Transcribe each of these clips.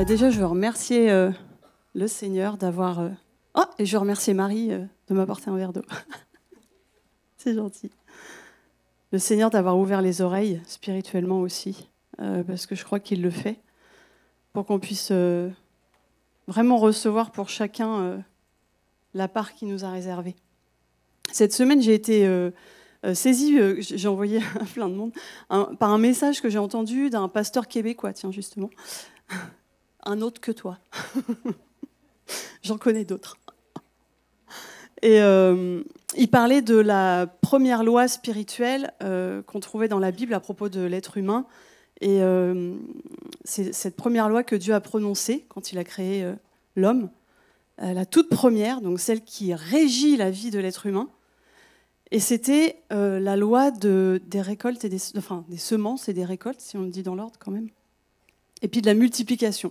Bah, déjà, je veux remercier euh, le Seigneur d'avoir... Euh, oh, et je remercie Marie euh, de m'apporter un verre d'eau. C'est gentil. Le Seigneur d'avoir ouvert les oreilles spirituellement aussi, parce que je crois qu'il le fait, pour qu'on puisse vraiment recevoir pour chacun la part qui nous a réservée. Cette semaine, j'ai été saisi, j'ai envoyé à plein de monde, par un message que j'ai entendu d'un pasteur québécois, tiens justement un autre que toi. J'en connais d'autres. Et euh, il parlait de la première loi spirituelle euh, qu'on trouvait dans la Bible à propos de l'être humain. Et euh, c'est cette première loi que Dieu a prononcée quand il a créé l'homme, la toute première, donc celle qui régit la vie de l'être humain. Et c'était la loi de, des récoltes et enfin, des semences et des récoltes, si on le dit dans l'ordre quand même. Et puis de la multiplication.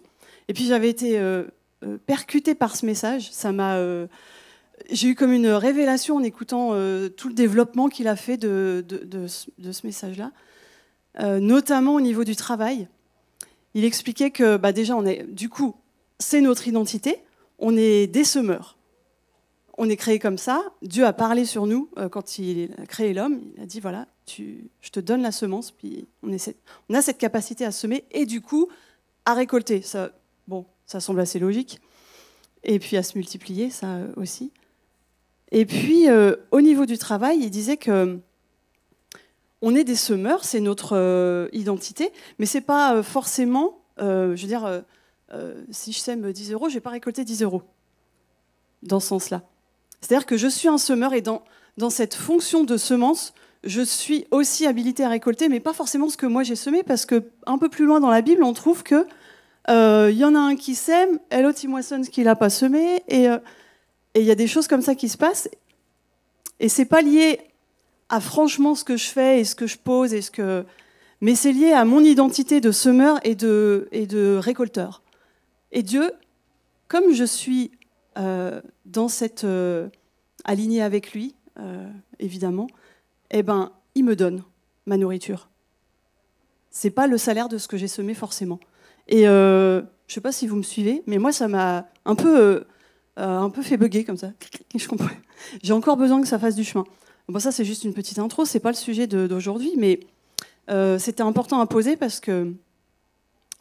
Et puis j'avais été euh, euh, percutée par ce message. Ça m'a, euh, j'ai eu comme une révélation en écoutant tout le développement qu'il a fait de, de, ce message-là, notamment au niveau du travail. Il expliquait que bah, déjà, on est, du coup, c'est notre identité, on est des semeurs. On est créé comme ça. Dieu a parlé sur nous quand il a créé l'homme. Il a dit voilà, je te donne la semence, puis on, on a cette capacité à semer et du coup à récolter. Ça, ça semble assez logique. Et puis à se multiplier, ça aussi. Et puis, euh, au niveau du travail, il disait que on est des semeurs, c'est notre euh, identité, mais c'est pas euh, forcément, je veux dire, si je sème 10 euros, je n'ai pas récolté 10 euros. Dans ce sens-là. C'est-à-dire que je suis un semeur et dans, dans cette fonction de semence, je suis aussi habilité à récolter, mais pas forcément ce que moi j'ai semé, parce que un peu plus loin dans la Bible, on trouve que il euh, y en a un qui sème, et l'autre il moissonne ce qu'il n'a pas semé, et il euh, y a des choses comme ça qui se passent. Et c'est pas lié à franchement ce que je fais et ce que je pose, et ce que... mais c'est lié à mon identité de semeur et de, récolteur. Et Dieu, comme je suis euh, dans cette alignée avec lui, évidemment, eh ben, il me donne ma nourriture. C'est pas le salaire de ce que j'ai semé forcément. Et je euh, je sais pas si vous me suivez, mais moi, ça m'a un peu, euh, euh, un peu fait bugger comme ça. Je comprends. J'ai encore besoin que ça fasse du chemin. Bon, ça, c'est juste une petite intro. C'est pas le sujet d'aujourd'hui, mais c'était important à poser parce que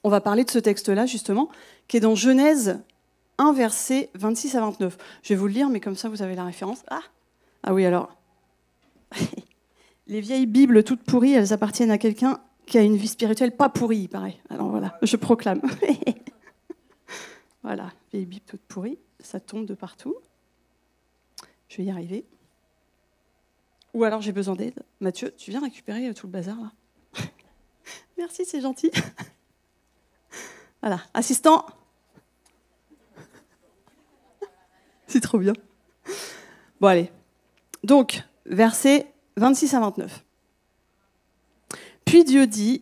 on va parler de ce texte-là, justement, qui est dans Genèse 1, verset 26 à 29. Je vais vous le lire, mais comme ça, vous avez la référence. Ah, ah oui, alors. Les vieilles Bibles toutes pourries, elles appartiennent à quelqu'un qui a une vie spirituelle pas pourrie, il paraît. Alors voilà, je proclame. voilà, vieille tout toute pourrie, ça tombe de partout. Je vais y arriver. Ou alors j'ai besoin d'aide. Mathieu, tu viens récupérer euh, tout le bazar là Merci, c'est gentil. voilà, assistant. c'est trop bien. Bon allez. Donc, versets 26 à 29. Puis Dieu dit,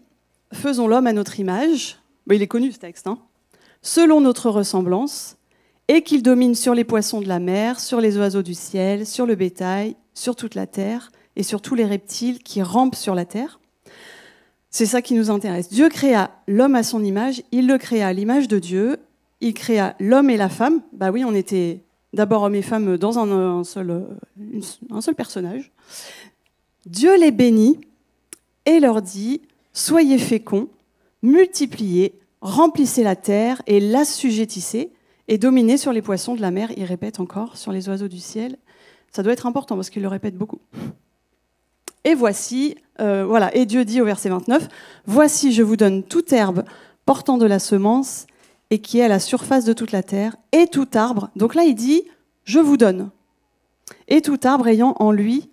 faisons l'homme à notre image, il est connu ce texte, hein. selon notre ressemblance, et qu'il domine sur les poissons de la mer, sur les oiseaux du ciel, sur le bétail, sur toute la terre, et sur tous les reptiles qui rampent sur la terre. C'est ça qui nous intéresse. Dieu créa l'homme à son image, il le créa à l'image de Dieu, il créa l'homme et la femme. Bah oui, on était d'abord homme et femme dans seul, euh, un seul personnage. Dieu les bénit et leur dit, Soyez féconds, multipliez, remplissez la terre et l'assujettissez, et dominez sur les poissons de la mer, il répète encore, sur les oiseaux du ciel. Ça doit être important parce qu'il le répète beaucoup. Et voici, euh, voilà, et Dieu dit au verset 29, Voici, je vous donne toute herbe portant de la semence et qui est à la surface de toute la terre, et tout arbre. Donc là, il dit, je vous donne. Et tout arbre ayant en lui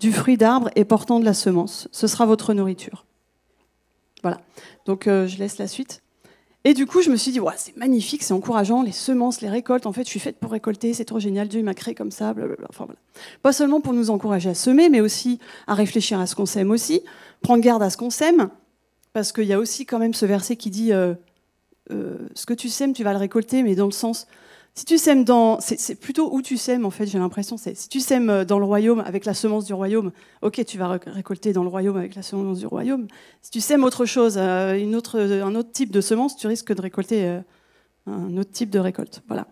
du fruit d'arbre et portant de la semence. Ce sera votre nourriture. Voilà. Donc euh, je laisse la suite. Et du coup, je me suis dit, ouais, c'est magnifique, c'est encourageant, les semences, les récoltes, en fait, je suis faite pour récolter, c'est trop génial, Dieu m'a créé comme ça, blablabla. Enfin, voilà. Pas seulement pour nous encourager à semer, mais aussi à réfléchir à ce qu'on sème aussi, prendre garde à ce qu'on sème, parce qu'il y a aussi quand même ce verset qui dit, euh, euh, ce que tu sèmes, tu vas le récolter, mais dans le sens, si tu sèmes dans, c'est plutôt où tu sèmes en fait. J'ai l'impression, c'est si tu sèmes euh, dans le royaume avec la semence du royaume, ok, tu vas récolter dans le royaume avec la semence du royaume. Si tu sèmes autre chose, euh, euh, un autre type de semence, tu risques de récolter un autre type de récolte. Voilà.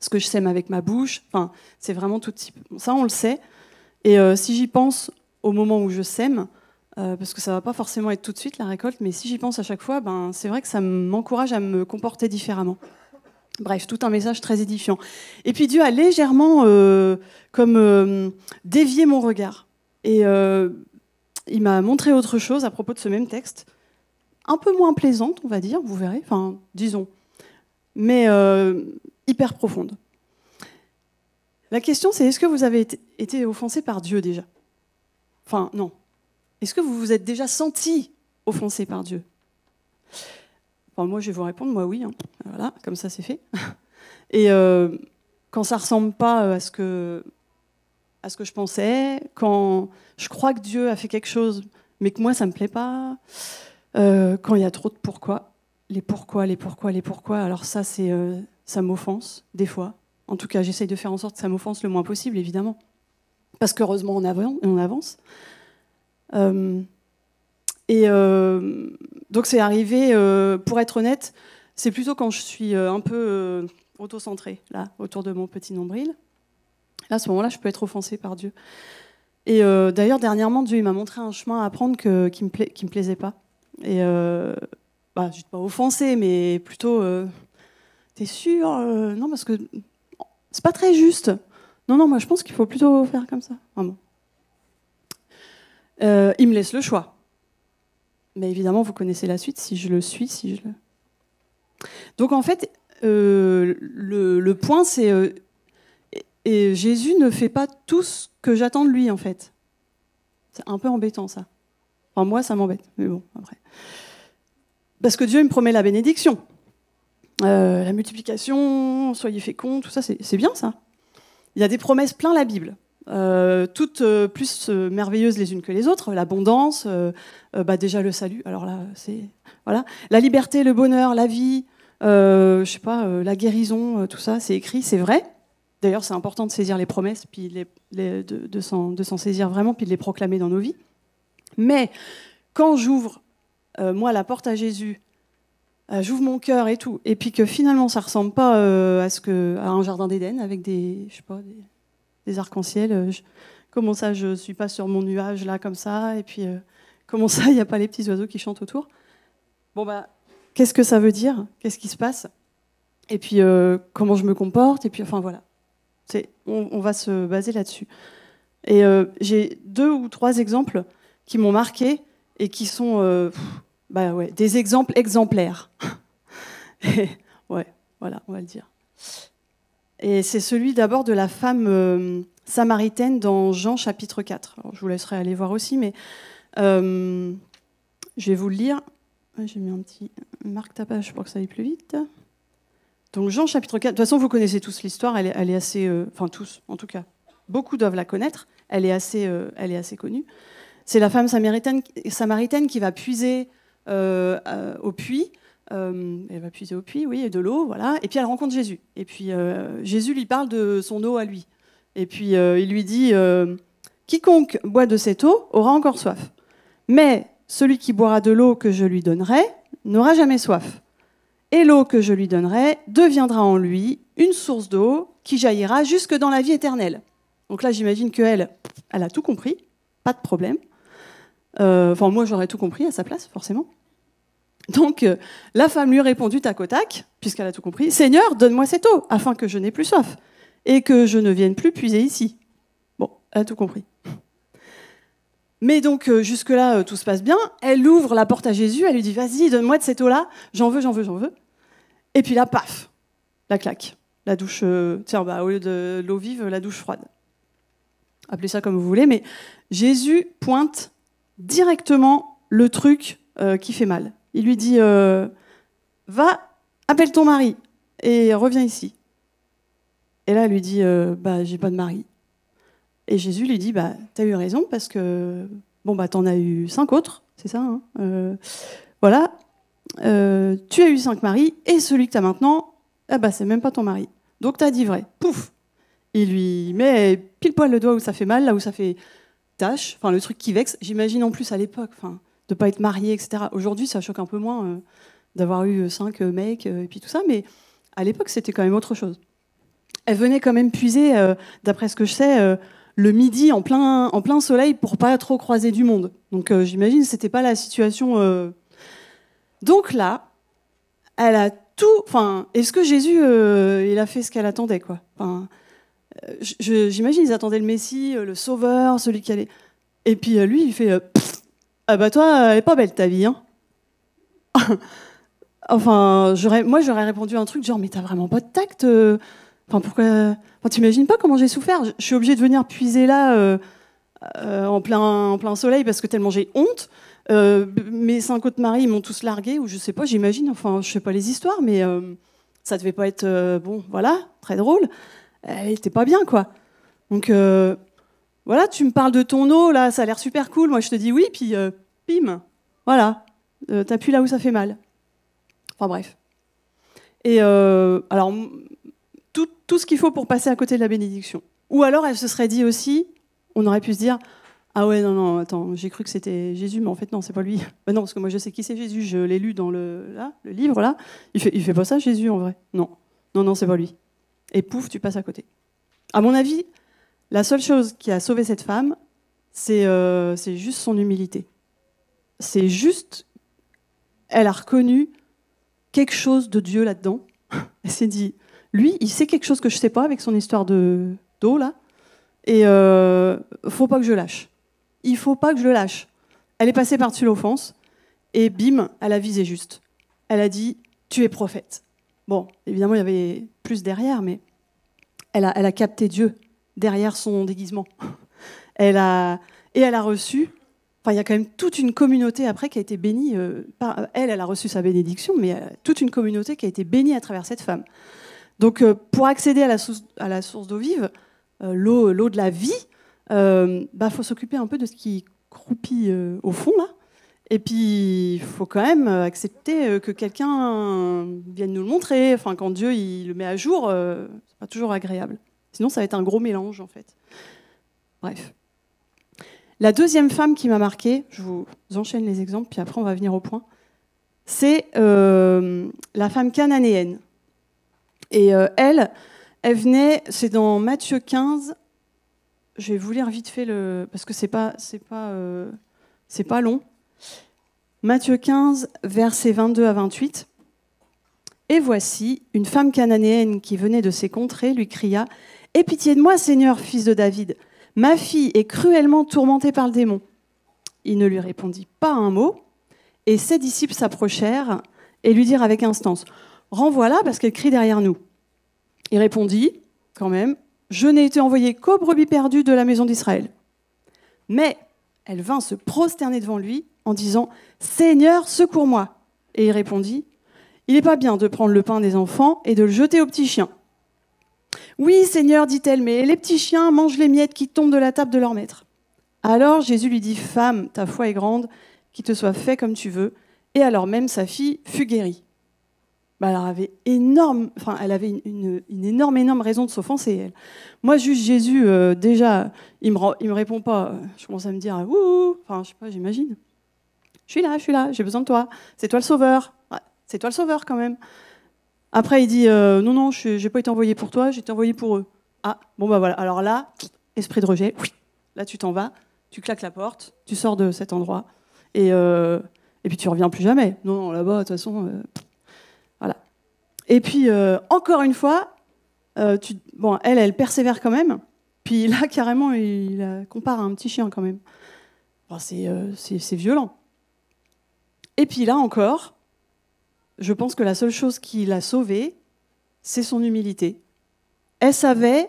Ce que je sème avec ma bouche, enfin, c'est vraiment tout type. Ça, on le sait. Et si j'y pense au moment où je sème, parce que ça va pas forcément être tout de suite la récolte, mais si j'y pense à chaque fois, ben, c'est vrai que ça m'encourage à me comporter différemment. Bref, tout un message très édifiant. Et puis Dieu a légèrement euh, comme euh, dévié mon regard. Et euh, il m'a montré autre chose à propos de ce même texte, un peu moins plaisante, on va dire, vous verrez, enfin, disons, mais hyper profonde. La question, c'est est-ce que vous avez été offensé par Dieu déjà Enfin, non. Est-ce que vous vous êtes déjà senti offensé par Dieu moi, je vais vous répondre, moi oui. Hein. Voilà, comme ça, c'est fait. Et euh, quand ça ressemble pas euh, à ce que à ce que je pensais, quand je crois que Dieu a fait quelque chose, mais que moi ça me plaît pas, euh, quand il y a trop de pourquoi, les pourquoi, les pourquoi, les pourquoi. Alors ça, c'est ça m'offense des fois. En tout cas, j'essaye de faire en sorte que ça m'offense le moins possible, évidemment, parce qu'heureusement on avance. On avance. Et euh, donc c'est arrivé, euh, pour être honnête, c'est plutôt quand je suis euh, un peu auto-centrée, là, autour de mon petit nombril. Là, à ce moment-là, je peux être offensée par Dieu. Et d'ailleurs, dernièrement, Dieu m'a montré un chemin à prendre qui ne me, me, plaisait pas. Et bah, je ne pas offensée, mais plutôt, t'es sûr Non, parce que c'est pas très juste. Non, non, moi je pense qu'il faut plutôt faire comme ça. Vraiment. il me laisse le choix mais évidemment, vous connaissez la suite si je le suis, si je le... Donc en fait, euh, le, point, c'est... Euh, et Jésus ne fait pas tout ce que j'attends de lui, en fait. C'est un peu embêtant, ça. Enfin, moi, ça m'embête, mais bon, après. Parce que Dieu me promet la bénédiction. Euh, la multiplication, soyez féconds, tout ça, c'est bien, ça. Il y a des promesses plein la Bible. Euh, toutes euh, plus euh, merveilleuses les unes que les autres, l'abondance, bah, déjà le salut. Alors là, c'est voilà, la liberté, le bonheur, la vie, je sais pas, la guérison, tout ça, c'est écrit, c'est vrai. D'ailleurs, c'est important de saisir les promesses, puis les, de, s'en saisir vraiment, puis de les proclamer dans nos vies. Mais quand j'ouvre moi la porte à Jésus, j'ouvre mon cœur et tout, et puis que finalement ça ressemble pas à ce que à un jardin d'Éden avec des, je sais pas, des des arcs-en-ciel. Euh, comment ça, je suis pas sur mon nuage là comme ça Et puis euh, comment ça, il n'y a pas les petits oiseaux qui chantent autour Bon bah, qu'est-ce que ça veut dire Qu'est-ce qui se passe Et puis euh, comment je me comporte Et puis enfin voilà, c'est on, va se baser là-dessus. Et j'ai deux ou trois exemples qui m'ont marqué et qui sont bah ouais, des exemples exemplaires. ouais, voilà, on va le dire. Et c'est celui d'abord de la femme euh, samaritaine dans Jean chapitre 4. je vous laisserai aller voir aussi, mais euh, je vais vous le lire. J'ai mis un petit marque-tapage pour que ça aille plus vite. Donc Jean chapitre 4, de toute façon vous connaissez tous l'histoire, elle, est assez, euh, enfin tous en tout cas, beaucoup doivent la connaître, elle est assez, elle est assez connue. C'est la femme samaritaine, samaritaine, qui va puiser au puits euh, elle va puiser au puits, oui, et de l'eau, voilà. Et puis elle rencontre Jésus. Et puis euh, Jésus lui parle de son eau à lui. Et puis euh, il lui dit Quiconque boit de cette eau aura encore soif. Mais celui qui boira de l'eau que je lui donnerai n'aura jamais soif. Et l'eau que je lui donnerai deviendra en lui une source d'eau qui jaillira jusque dans la vie éternelle. Donc là, j'imagine qu'elle, elle a tout compris, pas de problème. Enfin, moi, j'aurais tout compris à sa place, forcément. Donc euh, la femme lui répondit tac au tac, puisqu'elle a tout compris, Seigneur, donne-moi cette eau, afin que je n'ai plus soif, et que je ne vienne plus puiser ici. Bon, elle a tout compris. Mais donc euh, jusque-là, euh, tout se passe bien. Elle ouvre la porte à Jésus, elle lui dit, vas-y, donne-moi de cette eau-là, j'en veux, j'en veux, j'en veux. Et puis là, paf, la claque. La douche, tiens, bah, au lieu de l'eau vive, la douche froide. Appelez ça comme vous voulez, mais Jésus pointe directement le truc qui fait mal. Il lui dit euh, Va, appelle ton mari et reviens ici. Et là, elle lui dit euh, Bah, j'ai pas de mari. Et Jésus lui dit Bah, t'as eu raison parce que, bon, bah, t'en as eu cinq autres, c'est ça hein, euh, Voilà. tu as eu cinq maris et celui que t'as maintenant, ah bah, c'est même pas ton mari. Donc, t'as dit vrai. Pouf Il lui met pile poil le doigt où ça fait mal, là où ça fait tâche, enfin, le truc qui vexe. J'imagine en plus à l'époque, de pas être marié, etc. Aujourd'hui, ça choque un peu moins euh, d'avoir eu euh, cinq euh, mecs et puis tout ça, mais à l'époque, c'était quand même autre chose. Elle venait quand même puiser, d'après ce que je sais, le midi en plein, en plein soleil pour pas trop croiser du monde. Donc j'imagine c'était pas la situation. Donc là, elle a tout. Enfin, est-ce que Jésus, il a fait ce qu'elle attendait, quoi J'imagine ils attendaient le Messie, le Sauveur, celui qui allait. Et puis lui, il fait. Ah bah toi, elle est pas belle ta vie, hein Enfin, moi j'aurais répondu un truc genre mais t'as vraiment pas de tact. Euh. Enfin pourquoi Enfin t'imagines pas comment j'ai souffert. Je suis obligée de venir puiser là euh, euh, en plein en plein soleil parce que tellement j'ai honte. mes cinq autres maris ils m'ont tous largué ou je sais pas. J'imagine. Enfin je sais pas les histoires mais ça devait pas être bon. Voilà, très drôle. Elle n'était pas bien quoi. Donc voilà, tu me parles de ton eau, là, ça a l'air super cool. Moi, je te dis oui, puis euh, pim, voilà, euh, t'appuies là où ça fait mal. Enfin bref. Et euh, alors, tout, ce qu'il faut pour passer à côté de la bénédiction. Ou alors, elle se serait dit aussi, on aurait pu se dire, ah ouais, non, non, attends, j'ai cru que c'était Jésus, mais en fait, non, c'est pas lui. Bah non, parce que moi, je sais qui c'est Jésus, je l'ai lu dans le, livre, là. Il fait, il fait pas ça, Jésus, en vrai. Non, non, non, c'est pas lui. Et pouf, tu passes à côté. À mon avis, la seule chose qui a sauvé cette femme, euh, c'est juste son humilité. C'est juste, elle a reconnu quelque chose de Dieu là-dedans. Elle s'est dit, lui, il sait quelque chose que je ne sais pas avec son histoire de d'eau là, et euh, faut pas que je lâche. Il faut pas que je le lâche. Elle est passée par-dessus l'offense et bim, elle a visé juste. Elle a dit, tu es prophète. Bon, évidemment, il y avait plus derrière, mais elle a, elle a capté Dieu derrière son déguisement. Elle a, et elle a reçu, enfin il y a quand même toute une communauté après qui a été bénie, euh, par, elle, elle a reçu sa bénédiction, mais euh, toute une communauté qui a été bénie à travers cette femme. Donc euh, pour accéder à la, source, d'eau vive, l'eau, de la vie, il bah, faut s'occuper un peu de ce qui croupit au fond là. Et puis, il faut quand même accepter que quelqu'un vienne nous le montrer. Enfin, quand Dieu il le met à jour, c'est pas toujours agréable. Sinon, ça va être un gros mélange, en fait. Bref. La deuxième femme qui m'a marquée, je vous enchaîne les exemples, puis après on va venir au point, c'est euh, la femme cananéenne. Et euh, elle, elle venait, c'est dans Matthieu 15, je vais vous lire vite fait, le, parce que c'est pas, c'est pas, euh, c'est pas long. Matthieu 15, versets 22 à 28. Et voici, une femme cananéenne qui venait de ses contrées lui cria Aie pitié de moi, Seigneur, fils de David. Ma fille est cruellement tourmentée par le démon. Il ne lui répondit pas un mot, et ses disciples s'approchèrent et lui dirent avec instance Renvoie-la parce qu'elle crie derrière nous. Il répondit, quand même Je n'ai été envoyé qu'aux brebis perdues de la maison d'Israël. Mais elle vint se prosterner devant lui en disant Seigneur, secours-moi. Et il répondit Il n'est pas bien de prendre le pain des enfants et de le jeter aux petits chiens. Oui, Seigneur, dit-elle, mais les petits chiens mangent les miettes qui tombent de la table de leur maître. Alors Jésus lui dit, Femme, ta foi est grande, qu'il te soit fait comme tu veux. Et alors même sa fille fut guérie. Bah, elle avait énorme, enfin, elle avait une, énorme, énorme raison de s'offenser. Elle. Moi, juste Jésus, euh, déjà, il me, me répond pas. je commence à me dire, ouh, enfin, je sais pas, j'imagine. Je suis là, je suis là, j'ai besoin de toi. C'est toi le sauveur. c'est toi le sauveur quand même. Après, il dit euh, Non, non, je n'ai pas été envoyé pour toi, j'ai été envoyé pour eux. Ah, bon, bah voilà. Alors là, esprit de rejet, oui. là, tu t'en vas, tu claques la porte, tu sors de cet endroit, et, euh, et puis tu reviens plus jamais. Non, non, là-bas, de toute façon. Euh, voilà. Et puis, encore une fois, bon, elle, elle persévère quand même, puis là, carrément, il la compare à un petit chien quand même. Bon, c'est violent. Et puis là encore, je pense que la seule chose qui l'a sauvée, c'est son humilité. Elle savait,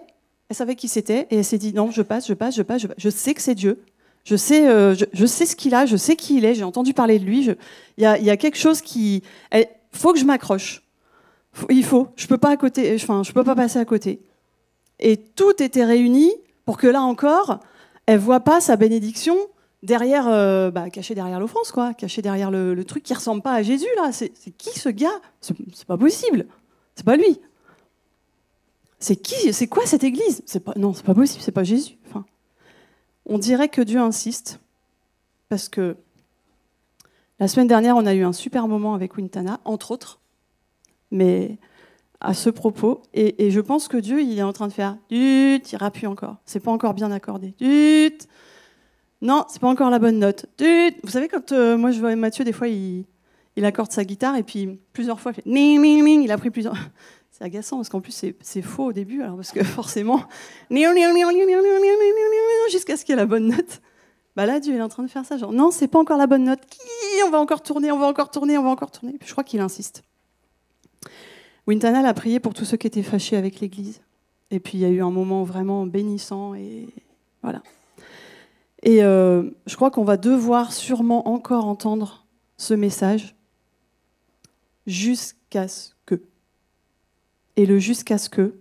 elle savait qui c'était et elle s'est dit non, je passe, je passe, je passe, je, je sais que c'est Dieu. Je sais, euh, je, sais ce qu'il a, je sais qui il est, j'ai entendu parler de lui. Il y a, quelque chose qui. Il faut que je m'accroche. Il faut. Je peux pas à côté. Enfin, je peux pas passer à côté. Et tout était réuni pour que là encore, elle voit pas sa bénédiction derrière, euh, bah, caché derrière l'offense, quoi, caché derrière le, truc qui ressemble pas à Jésus, là. C'est qui ce gars C'est pas possible. C'est pas lui. C'est qui C'est quoi cette église pas non, c'est pas possible. C'est pas Jésus. Enfin, on dirait que Dieu insiste parce que la semaine dernière, on a eu un super moment avec Wintana, entre autres, mais à ce propos. Et, je pense que Dieu, il est en train de faire, tu il rappuie encore. C'est pas encore bien accordé. Non, c'est pas encore la bonne note. Vous savez, quand moi je vois Mathieu, des fois il, accorde sa guitare et puis plusieurs fois, il, fait, il a pris plusieurs. C'est agaçant parce qu'en plus c'est faux au début, alors parce que forcément, jusqu'à ce qu'il y ait la bonne note. Bah là, Dieu il est en train de faire ça, genre non, c'est pas encore la bonne note. On va encore tourner, on va encore tourner, on va encore tourner. Je crois qu'il insiste. Wintanal a prié pour tous ceux qui étaient fâchés avec l'Église. Et puis il y a eu un moment vraiment bénissant et voilà. Et euh, je crois qu'on va devoir sûrement encore entendre ce message jusqu'à ce que. Et le jusqu'à ce que,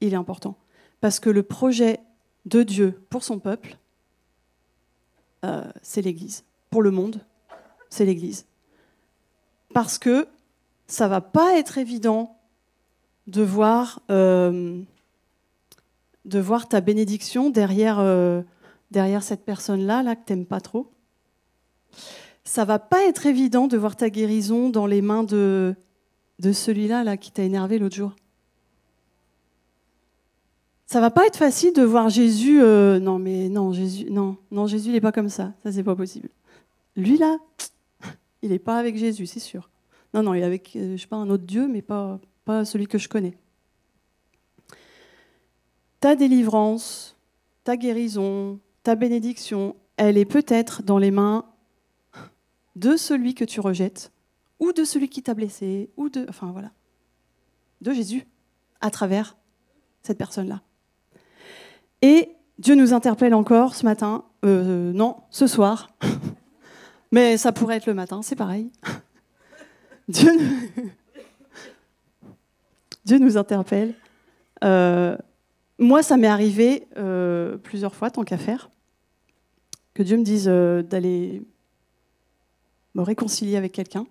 il est important. Parce que le projet de Dieu pour son peuple, euh, c'est l'Église. Pour le monde, c'est l'Église. Parce que ça ne va pas être évident de voir, euh, de voir ta bénédiction derrière derrière cette personne-là, là, que n'aimes pas trop. Ça va pas être évident de voir ta guérison dans les mains de, de celui-là, qui t'a énervé l'autre jour. Ça va pas être facile de voir Jésus, euh, non, mais non, Jésus, non, non, Jésus, il n'est pas comme ça, ça, c'est pas possible. Lui, là, il n'est pas avec Jésus, c'est sûr. Non, non, il est avec, euh, je pas, un autre Dieu, mais pas, pas celui que je connais. Ta délivrance, ta guérison, ta bénédiction, elle est peut-être dans les mains de celui que tu rejettes, ou de celui qui t'a blessé, ou de... Enfin voilà. De Jésus, à travers cette personne-là. Et Dieu nous interpelle encore ce matin, euh, non, ce soir, mais ça pourrait être le matin, c'est pareil. Dieu nous... Dieu nous interpelle. Euh, moi, ça m'est arrivé euh, plusieurs fois, tant qu'à faire que Dieu me dise euh, d'aller me réconcilier avec quelqu'un,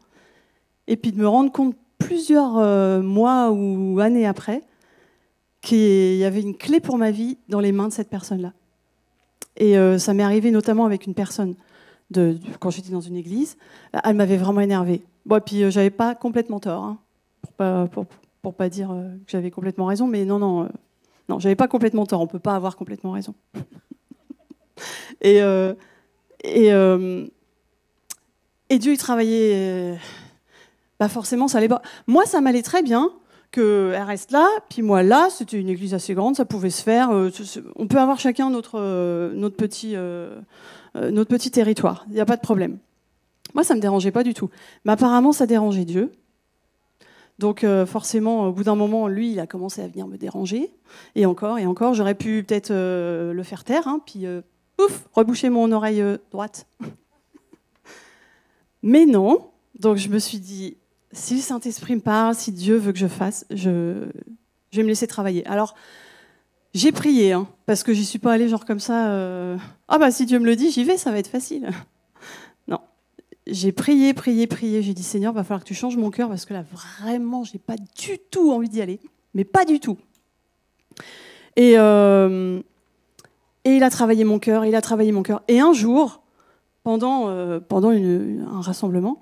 et puis de me rendre compte plusieurs euh, mois ou années après qu'il y avait une clé pour ma vie dans les mains de cette personne-là. Et euh, ça m'est arrivé notamment avec une personne de, quand j'étais dans une église. Elle m'avait vraiment énervée. Bon, et puis j'avais pas complètement tort, hein, pour pas pour pas dire que j'avais complètement raison, mais non non non, j'avais pas complètement tort. On peut pas avoir complètement raison. Et, euh, euh, et, Dieu, il travaillait. Euh, bah forcément, ça allait Moi, ça m'allait très bien qu'elle reste là, puis moi là. C'était une église assez grande, ça pouvait se faire. On peut avoir chacun notre, notre, petit, notre petit territoire. Il n'y a pas de problème. Moi, ça ne me dérangeait pas du tout. Mais apparemment, ça dérangeait Dieu. Donc forcément, au bout d'un moment, lui, il a commencé à venir me déranger. Et encore, et encore, j'aurais pu peut-être le faire taire, hein, puis Ouf reboucher mon oreille euh, droite. Mais non, donc je me suis dit, si le Saint-Esprit me parle, si Dieu veut que je fasse, je, vais me laisser travailler. Alors, j'ai prié, hein, parce que n'y suis pas allée genre comme ça, euh, ah bah si Dieu me le dit, j'y vais, ça va être facile. Non, j'ai prié, prié, prié, j'ai dit, Seigneur, va falloir que tu changes mon cœur, parce que là, vraiment, j'ai pas du tout envie d'y aller, mais pas du tout. Et... Euh, et il a travaillé mon cœur, il a travaillé mon cœur. Et un jour, pendant, euh, pendant un rassemblement,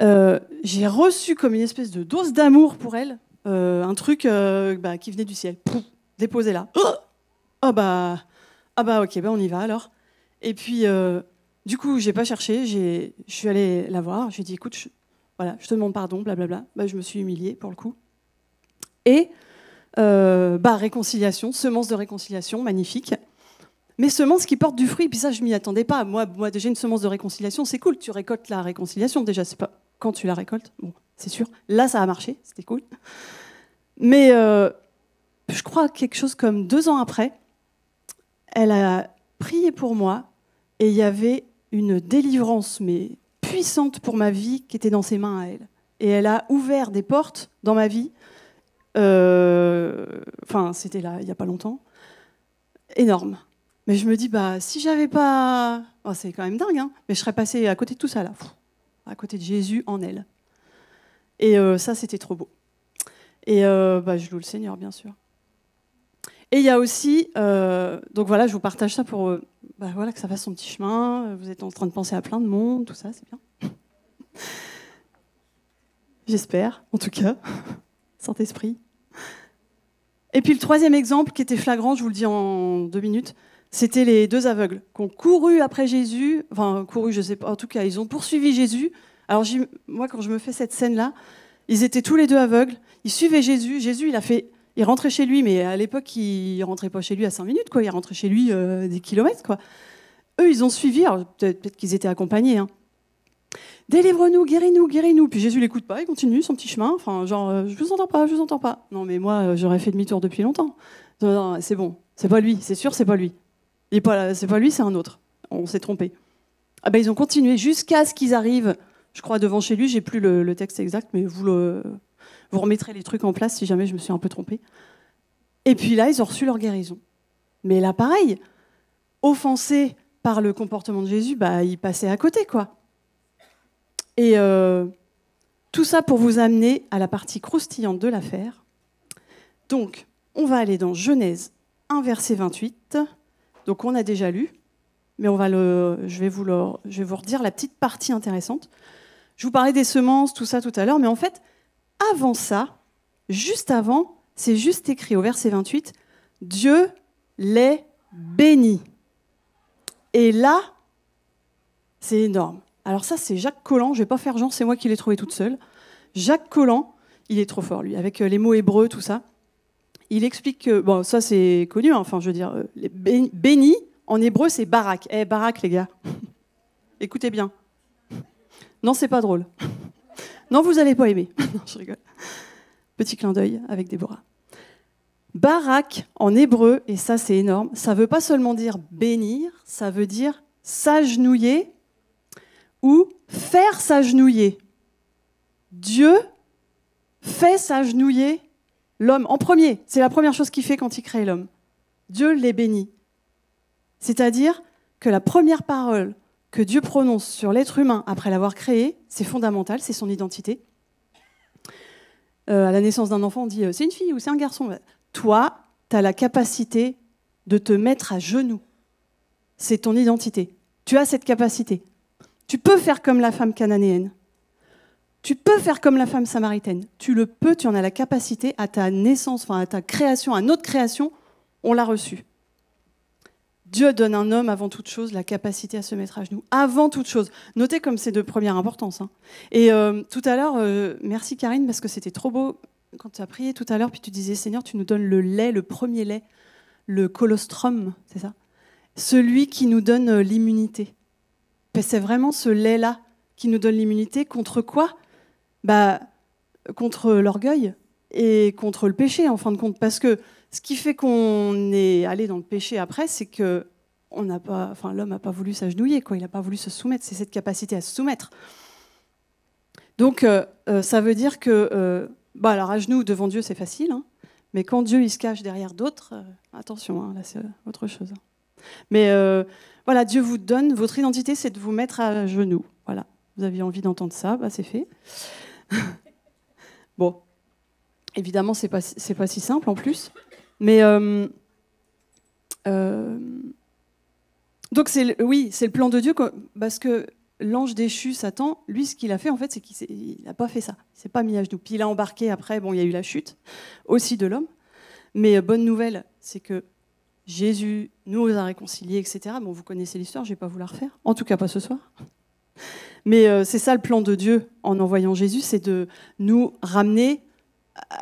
euh, j'ai reçu comme une espèce de dose d'amour pour elle, euh, un truc bah, qui venait du ciel. Pouf, déposé là. Oh, oh bah, ah bah ok, bah, on y va alors. Et puis, du coup, j'ai pas cherché, je suis allée la voir, j'ai dit écoute, voilà, je te demande pardon, blablabla. je me suis humiliée pour le coup. Et bah, réconciliation, semence de réconciliation, magnifique mais semences qui portent du fruit. Puis ça, je m'y attendais pas. Moi, moi, déjà une semence de réconciliation, c'est cool. Tu récoltes la réconciliation déjà. C'est pas quand tu la récoltes. Bon, c'est sûr. Là, ça a marché. C'était cool. Mais euh, je crois quelque chose comme deux ans après, elle a prié pour moi et il y avait une délivrance mais puissante pour ma vie qui était dans ses mains à elle. Et elle a ouvert des portes dans ma vie. Euh, enfin, c'était là il n'y a pas longtemps. Énorme. Mais je me dis, bah, si j'avais pas. Oh, c'est quand même dingue, hein, mais je serais passée à côté de tout ça, là. À côté de Jésus en elle. Et euh, ça, c'était trop beau. Et euh, bah, je loue le Seigneur, bien sûr. Et il y a aussi, euh, donc voilà, je vous partage ça pour bah, voilà, que ça fasse son petit chemin. Vous êtes en train de penser à plein de monde, tout ça, c'est bien. J'espère, en tout cas. Saint-Esprit. Et puis le troisième exemple qui était flagrant, je vous le dis en deux minutes, c'était les deux aveugles qui ont couru après Jésus, enfin couru, je sais pas, en tout cas, ils ont poursuivi Jésus. Alors moi, quand je me fais cette scène-là, ils étaient tous les deux aveugles, ils suivaient Jésus. Jésus, il a fait, il rentrait chez lui, mais à l'époque, il rentrait pas chez lui à cinq minutes, quoi. Il rentrait chez lui euh, des kilomètres, quoi. Eux, ils ont suivi, peut-être qu'ils étaient accompagnés. Hein. Délivre-nous, guéris-nous, guéris-nous. Puis Jésus l'écoute pas, il continue son petit chemin. Enfin, genre, euh, je vous entends pas, je vous entends pas. Non, mais moi, euh, j'aurais fait demi-tour depuis longtemps. c'est bon, c'est pas lui, c'est sûr, c'est pas lui pas, c'est pas lui, c'est un autre. On s'est trompé. Ah ben, ils ont continué jusqu'à ce qu'ils arrivent, je crois, devant chez lui. J'ai plus le, texte exact, mais vous, le, vous remettrez les trucs en place si jamais je me suis un peu trompée. Et puis là, ils ont reçu leur guérison. Mais là, pareil, offensés par le comportement de Jésus, bah, ils passaient à côté, quoi. Et euh, tout ça pour vous amener à la partie croustillante de l'affaire. Donc, on va aller dans Genèse 1, verset 28. Donc on a déjà lu, mais on va je, vais vous redire la petite partie intéressante. Je vous parlais des semences, tout ça tout à l'heure, mais en fait, avant ça, juste avant, c'est juste écrit au verset 28, Dieu les bénit. Et là, c'est énorme. Alors ça, c'est Jacques Collant, je ne vais pas faire genre, c'est moi qui l'ai trouvé toute seule. Jacques Collant, il est trop fort, lui, avec euh, les mots hébreux, tout ça il explique que, bon, ça c'est connu, hein, enfin je veux dire, euh, béni en hébreu c'est barak. Eh, barak les gars, écoutez bien. Non, c'est pas drôle. Non, vous allez pas aimer. non, je rigole. Petit clin d'œil avec Déborah. Barak en hébreu, et ça c'est énorme, ça veut pas seulement dire bénir, ça veut dire s'agenouiller ou faire s'agenouiller. Dieu fait s'agenouiller l'homme en premier. C'est la première chose qu'il fait quand il crée l'homme. Dieu les bénit. C'est-à-dire que la première parole que Dieu prononce sur l'être humain après l'avoir créé, c'est fondamental, c'est son identité. Euh, à la naissance d'un enfant, on dit euh, c'est une fille ou c'est un garçon. Toi, tu as la capacité de te mettre à genoux. C'est ton identité. Tu as cette capacité. Tu peux faire comme la femme cananéenne. Tu peux faire comme la femme samaritaine. Tu le peux, tu en as la capacité. À ta naissance, enfin à ta création, à notre création, on l'a reçu. Dieu donne un homme avant toute chose la capacité à se mettre à genoux. Avant toute chose. Notez comme c'est de première importance. Hein. Et euh, tout à l'heure, euh, merci Karine, parce que c'était trop beau quand tu as prié tout à l'heure, puis tu disais Seigneur, tu nous donnes le lait, le premier lait, le colostrum, c'est ça Celui qui nous donne euh, l'immunité. C'est vraiment ce lait-là qui nous donne l'immunité contre quoi bah, contre l'orgueil et contre le péché, en fin de compte. Parce que ce qui fait qu'on est allé dans le péché après, c'est que l'homme n'a pas voulu s'agenouiller, quoi. Il n'a pas voulu se soumettre. C'est cette capacité à se soumettre. Donc, euh, euh, ça veut dire que, euh, bah, alors à genoux devant Dieu, c'est facile, hein. mais quand Dieu il se cache derrière d'autres, attention, hein, là c'est autre chose. Hein. Mais voilà, Dieu vous donne votre identité, c'est de vous mettre à genoux. Voilà, vous aviez envie d'entendre ça, bah, c'est fait. bon, évidemment, c'est pas, pas si simple en plus. Mais. Euh, euh, donc, c'est, oui, c'est le plan de Dieu, parce que l'ange déchu, Satan, lui, ce qu'il a fait, en fait, c'est qu'il n'a pas fait ça. c'est pas mis à il a embarqué après, bon, il y a eu la chute aussi de l'homme. Mais euh, bonne nouvelle, c'est que Jésus nous a réconciliés, etc. Bon, vous connaissez l'histoire, je vais pas vous la refaire. En tout cas, pas ce soir. Mais euh, c'est ça le plan de Dieu en envoyant Jésus, c'est de nous ramener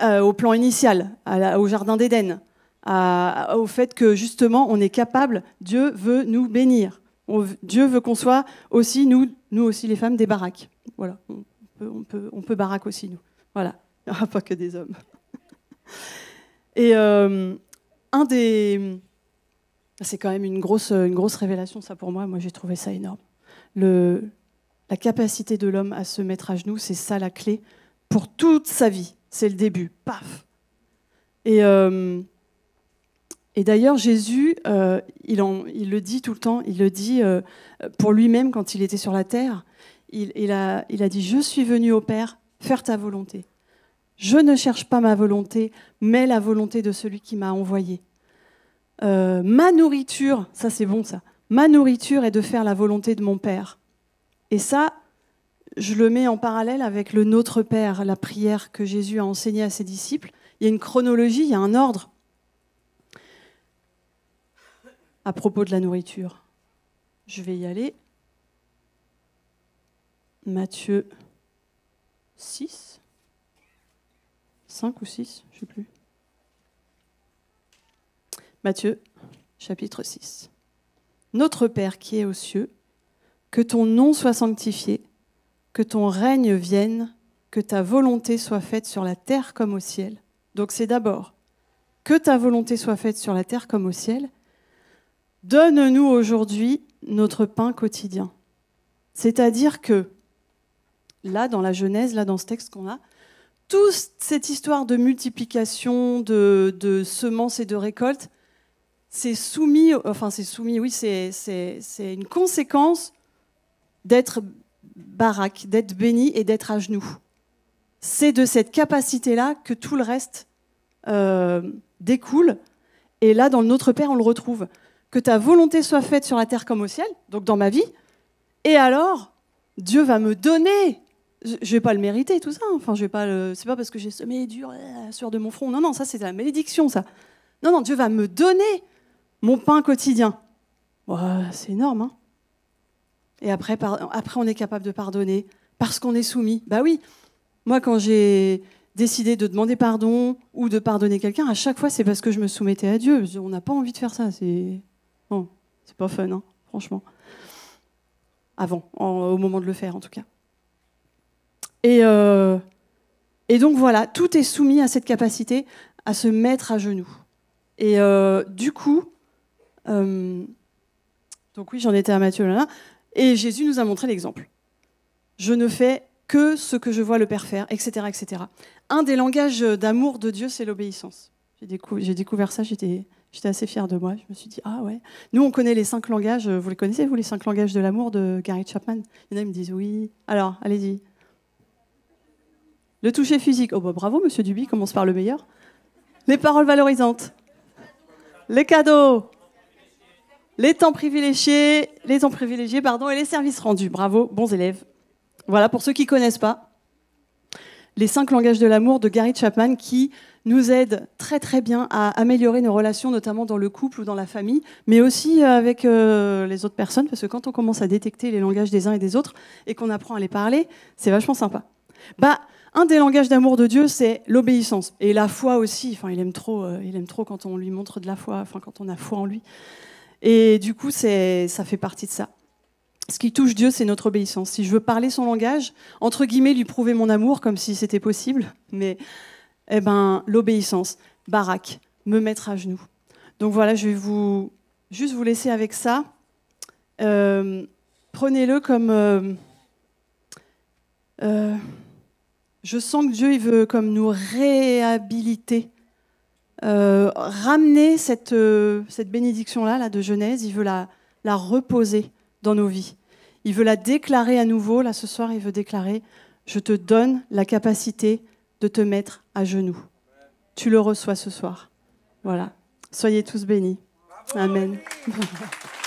euh, au plan initial, au Jardin d'Éden, au fait que justement on est capable, Dieu veut nous bénir. Dieu veut qu'on soit aussi, nous, nous aussi les femmes, des baraques. Voilà, on peut, on peut, baraque aussi, nous. Voilà, aura pas que des hommes. Et euh, un des... C'est quand même une grosse, une grosse révélation, ça pour moi. Moi, j'ai trouvé ça énorme. Le, la capacité de l'homme à se mettre à genoux, c'est ça la clé pour toute sa vie. C'est le début. Paf. Et, euh, d'ailleurs, Jésus, euh, il, le dit tout le temps, il le dit euh, pour lui-même quand il était sur la terre. Il, a, il a dit, je suis venu au Père faire ta volonté. Je ne cherche pas ma volonté, mais la volonté de celui qui m'a envoyé. ma nourriture, ça c'est bon ça, ma nourriture est de faire la volonté de mon Père. Et ça, je le mets en parallèle avec le Notre Père, la prière que Jésus a enseignée à ses disciples. Il y a une chronologie, il y a un ordre à propos de la nourriture. Je vais y aller. Matthieu 6, 5 ou 6, je ne sais plus. Matthieu chapitre 6. Notre Père qui est aux cieux, que ton nom soit sanctifié, que ton règne vienne, que ta volonté soit faite sur la terre comme au ciel. Donc c'est d'abord que ta volonté soit faite sur la terre comme au ciel. Donne-nous aujourd'hui notre pain quotidien. C'est-à-dire que là, dans la Genèse, là, dans ce texte qu'on a, toute cette histoire de multiplication, de, semences et de récoltes, c'est soumis, enfin c'est soumis, oui, c'est une conséquence d'être baraque, d'être béni et d'être à genoux. C'est de cette capacité-là que tout le reste euh, découle. Et là, dans le Notre Père, on le retrouve. Que ta volonté soit faite sur la terre comme au ciel, donc dans ma vie. Et alors, Dieu va me donner. Je ne vais pas le mériter, tout ça. Hein. Enfin, je vais pas C'est pas parce que j'ai semé dur euh, sur de mon front. Non, non, ça, c'est la malédiction, ça. Non, non, Dieu va me donner mon pain quotidien. c'est énorme, hein et après, après, on est capable de pardonner parce qu'on est soumis. Bah oui, moi, quand j'ai décidé de demander pardon ou de pardonner quelqu'un, à chaque fois, c'est parce que je me soumettais à Dieu. On n'a pas envie de faire ça. C'est bon, c'est pas fun, hein, franchement. Avant, au moment de le faire, en tout cas. Et, euh, et donc voilà, tout est soumis à cette capacité à se mettre à genoux. Et euh, du coup, euh, donc oui, j'en étais à Mathieu là. Et Jésus nous a montré l'exemple. Je ne fais que ce que je vois le Père faire, etc. etc. Un des langages d'amour de Dieu, c'est l'obéissance. J'ai, découvert ça, j'étais, assez fière de moi. Je me suis dit, ah ouais. Nous, on connaît les cinq langages, vous les connaissez, vous, les cinq langages de l'amour de Gary Chapman Il y en a qui me disent oui. Alors, allez-y. Le toucher physique. Oh, bah, bravo, monsieur Duby, commence par le meilleur. Les paroles valorisantes. Les cadeaux les temps privilégiés, les temps privilégiés, pardon, et les services rendus. Bravo, bons élèves. Voilà, pour ceux qui connaissent pas, les cinq langages de l'amour de Gary Chapman qui nous aide très très bien à améliorer nos relations, notamment dans le couple ou dans la famille, mais aussi euh, avec euh, les autres personnes, parce que quand on commence à détecter les langages des uns et des autres et qu'on apprend à les parler, c'est vachement sympa. Bah, un des langages d'amour de Dieu, c'est l'obéissance et la foi aussi. Enfin, il aime trop, euh, il aime trop quand on lui montre de la foi, enfin quand on a foi en lui. Et du coup, c'est, ça fait partie de ça. Ce qui touche Dieu, c'est notre obéissance. Si je veux parler son langage, entre guillemets, lui prouver mon amour, comme si c'était possible, mais eh ben, l'obéissance, Barak, me mettre à genoux. Donc voilà, je vais vous juste vous laisser avec ça. Euh, prenez-le comme euh, euh, je sens que Dieu il veut comme nous réhabiliter euh, ramener euh, cette, bénédiction-là là, de Genèse, il veut la, la reposer dans nos vies. Il veut la déclarer à nouveau. Là, ce soir, il veut déclarer, je te donne la capacité de te mettre à genoux. Tu le reçois ce soir. Voilà. Soyez tous bénis. Amen.